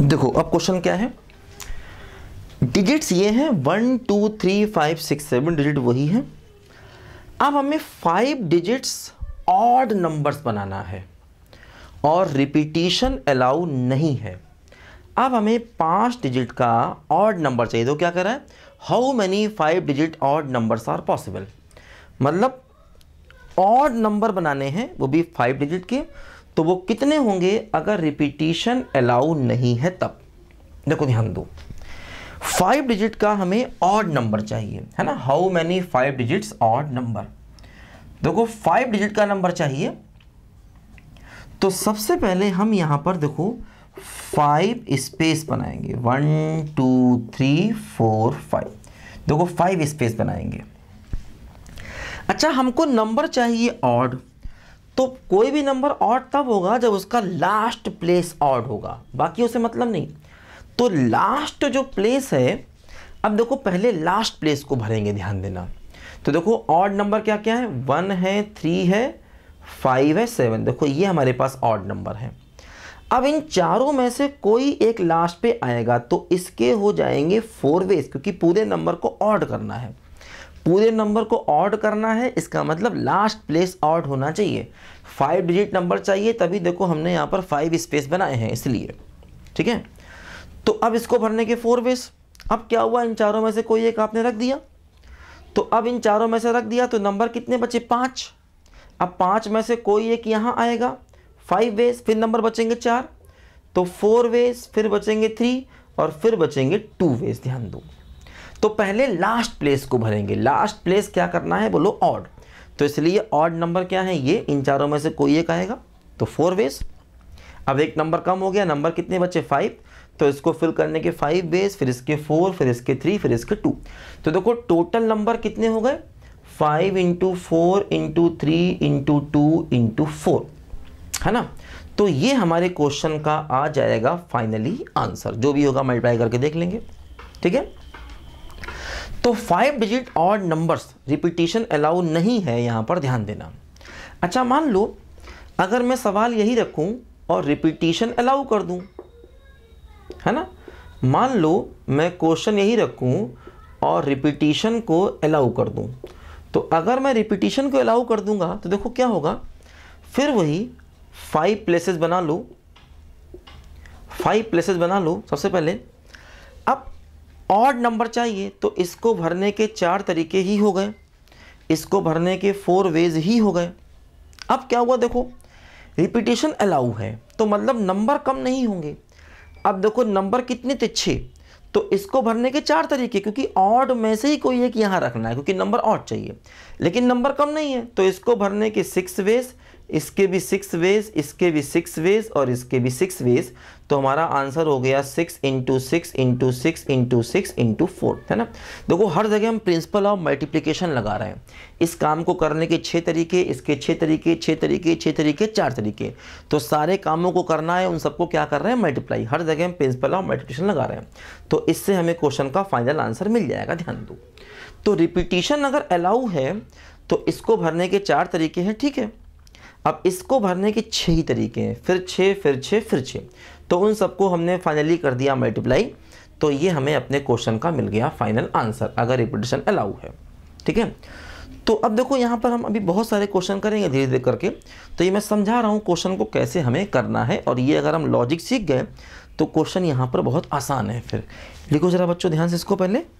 देखो अब क्वेश्चन क्या है डिजिट्स ये हैं one two three five six seven digit वही है अब हमें फाइव डिजिट्स ऑड नंबर्स बनाना है और रिपीटिशन अलाउ नहीं है अब हमें पांच डिजिट का ऑड नंबर चाहिए तो क्या करें how many five digit odd numbers are possible मतलब ऑड नंबर बनाने हैं वो भी फाइव डिजिट के तो वो कितने होंगे अगर रिपीटिशन अलाउ नहीं है तब देखो ध्यान दो फाइव डिजिट का हमें ऑड नंबर चाहिए है ना how many five digits odd number देखो फाइव डिजिट का नंबर चाहिए तो सबसे पहले हम यहां पर देखो फाइव स्पेस बनाएंगे one two three four five देखो फाइव स्पेस बनाएंगे अच्छा हमको नंबर चाहिए ऑड तो कोई भी नंबर ऑड तब होगा जब उसका लास्ट प्लेस ऑड होगा बाकी उसे मतलब नहीं तो लास्ट जो प्लेस है अब देखो पहले लास्ट प्लेस को भरेंगे ध्यान देना तो देखो ऑड नंबर क्या क्या है वन है थ्री है फाइव है सेवन देखो ये हमारे पास ऑड नंबर है अब इन चारों में से कोई एक लास्ट पे आएगा तो इसके हो जाएंगे फोर वेज क्योंकि पूरे नंबर को ऑड करना है पूरे नंबर को ऑड करना है इसका मतलब लास्ट प्लेस ऑड होना चाहिए फाइव डिजिट नंबर चाहिए तभी देखो हमने यहाँ पर फाइव स्पेस बनाए हैं इसलिए ठीक है तो अब इसको भरने के फोर वेज अब क्या हुआ इन चारों में से कोई एक आपने रख दिया तो अब इन चारों में से रख दिया तो नंबर कितने बचे पाँच अब पाँच में से कोई एक यहाँ आएगा फाइव वेज फिर नंबर बचेंगे चार तो फोर वेज फिर बचेंगे थ्री और फिर बचेंगे टू वेज ध्यान दो तो पहले लास्ट प्लेस को भरेंगे लास्ट प्लेस क्या करना है बोलो ऑड तो इसलिए ऑड नंबर क्या है ये इन चारों में से कोई एक आएगा तो फोर वेज अब एक नंबर कम हो गया नंबर कितने बचे फाइव तो इसको फिल करने के फाइव वेज फिर इसके फोर फिर इसके थ्री फिर इसके टू तो देखो टोटल नंबर कितने हो गए five into four into three into two into four है ना तो ये हमारे क्वेश्चन का आ जाएगा फाइनली आंसर जो भी होगा मल्टीप्लाई करके देख लेंगे ठीक है तो फाइव डिजिट और नंबर्स रिपीटेशन अलाउ नहीं है यहाँ पर ध्यान देना अच्छा मान लो अगर मैं सवाल यही रखूँ और रिपीटेशन अलाउ कर दूँ है ना मान लो मैं क्वेश्चन यही रखूँ और रिपीटेशन को अलाउ कर दूँ तो अगर मैं रिपीटेशन को अलाउ कर दूँगा तो देखो क्या होगा फिर वही फाइव प्लेसेस बना लो फाइव प्लेसेस बना लो सबसे पहले अब ऑड नंबर चाहिए तो इसको भरने के चार तरीके ही हो गए इसको भरने के फोर वेज ही हो गए अब क्या हुआ देखो रिपीटेशन अलाउ है तो मतलब नंबर कम नहीं होंगे अब देखो नंबर कितने थे छः तो इसको भरने के चार तरीके क्योंकि ऑड में से ही कोई एक यहाँ रखना है क्योंकि नंबर ऑड चाहिए लेकिन नंबर कम नहीं है तो इसको भरने के सिक्स वेज इसके भी सिक्स वेज इसके भी सिक्स वेज और इसके भी सिक्स वेज तो हमारा आंसर हो गया six into six into six into six into four है ना देखो हर जगह हम प्रिंसिपल ऑफ मल्टीप्लीकेशन लगा रहे हैं इस काम को करने के छः तरीके इसके छः तरीके छः तरीके छः तरीके चार तरीके तो सारे कामों को करना है उन सबको क्या कर रहे हैं मल्टीप्लाई हर जगह हम प्रिंसिपल ऑफ मल्टीप्लीकेशन लगा रहे हैं तो इससे हमें क्वेश्चन का फाइनल आंसर मिल जाएगा ध्यान दो तो रिपीटिशन अगर अलाउ है तो इसको भरने के चार तरीके हैं ठीक है अब इसको भरने के छः ही तरीके हैं फिर छः फिर छः फिर छः तो उन सबको हमने फाइनली कर दिया मल्टीप्लाई तो ये हमें अपने क्वेश्चन का मिल गया फाइनल आंसर अगर रिपीटेशन अलाउ है ठीक है तो अब देखो यहाँ पर हम अभी बहुत सारे क्वेश्चन करेंगे धीरे धीरे करके तो ये मैं समझा रहा हूँ क्वेश्चन को कैसे हमें करना है और ये अगर हम लॉजिक सीख गए तो क्वेश्चन यहाँ पर बहुत आसान है फिर लिखो ज़रा बच्चों ध्यान से इसको पहले